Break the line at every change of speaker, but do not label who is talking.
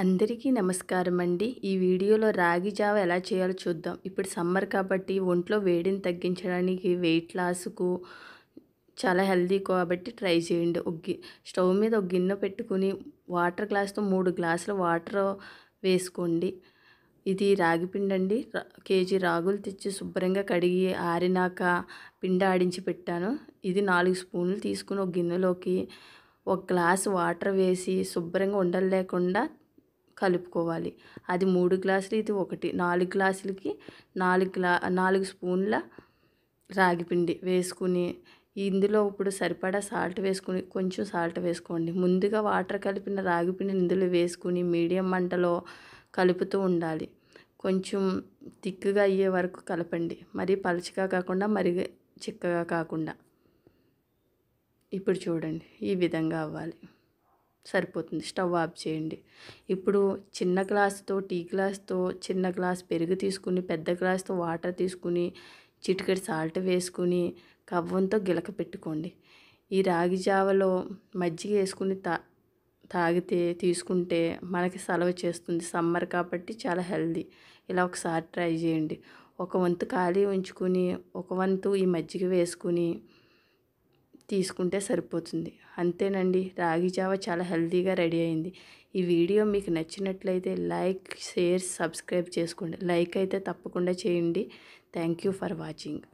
అందరికీ నమస్కారం అండి ఈ వీడియోలో రాగి జావ ఎలా చేయాలో చూద్దాం ఇప్పుడు సమ్మర్ కాబట్టి ఒంట్లో వేడిని తగ్గించడానికి వెయిట్ లాస్కు చాలా హెల్దీ కాబట్టి ట్రై చేయండి ఒక స్టవ్ మీద ఒక గిన్నె పెట్టుకుని వాటర్ గ్లాస్తో మూడు గ్లాసుల వాటర్ వేసుకోండి ఇది రాగి పిండి అండి కేజీ రాగులు తెచ్చి శుభ్రంగా కడిగి ఆరినాక పిండి ఆడించి పెట్టాను ఇది నాలుగు స్పూన్లు తీసుకుని ఒక గిన్నెలోకి ఒక గ్లాస్ వాటర్ వేసి శుభ్రంగా ఉండలేకుండా కలుపుకోవాలి అది మూడు గ్లాసులు ఇది ఒకటి నాలుగు గ్లాసులకి నాలుగు గ్లా నాలుగు స్పూన్ల రాగిపిండి వేసుకుని ఇందులో ఇప్పుడు సరిపడా సాల్ట్ వేసుకుని కొంచెం సాల్ట్ వేసుకోండి ముందుగా వాటర్ కలిపిన రాగిపిండిని ఇందులో వేసుకుని మీడియం మంటలో కలుపుతూ ఉండాలి కొంచెం తిక్కుగా అయ్యే వరకు కలపండి మరీ పలచగా కాకుండా మరి చిక్కగా కాకుండా ఇప్పుడు చూడండి ఈ విధంగా అవ్వాలి సరిపోతుంది స్టవ్ ఆఫ్ చేయండి ఇప్పుడు చిన్న గ్లాస్తో టీ గ్లాస్తో చిన్న గ్లాస్ పెరుగు తీసుకుని పెద్ద గ్లాస్తో వాటర్ తీసుకుని చిటికెడు సాల్ట్ వేసుకుని కవ్వంతో గిలక పెట్టుకోండి ఈ రాగి జావలో మజ్జిగ వేసుకుని తా తాగితే తీసుకుంటే మనకి సెలవు చేస్తుంది సమ్మర్ కాబట్టి చాలా హెల్దీ ఇలా ఒకసారి ట్రై చేయండి ఒక వంతు ఖాళీ ఉంచుకుని ఒక వంతు ఈ మజ్జిగ వేసుకుని తీసుకుంటే సరిపోతుంది అంతేనండి రాగి జావ చాలా హెల్తీగా రెడీ అయింది ఈ వీడియో మీకు నచ్చినట్లయితే లైక్ షేర్ సబ్స్క్రైబ్ చేసుకోండి లైక్ అయితే తప్పకుండా చేయండి థ్యాంక్ యూ ఫర్ వాచింగ్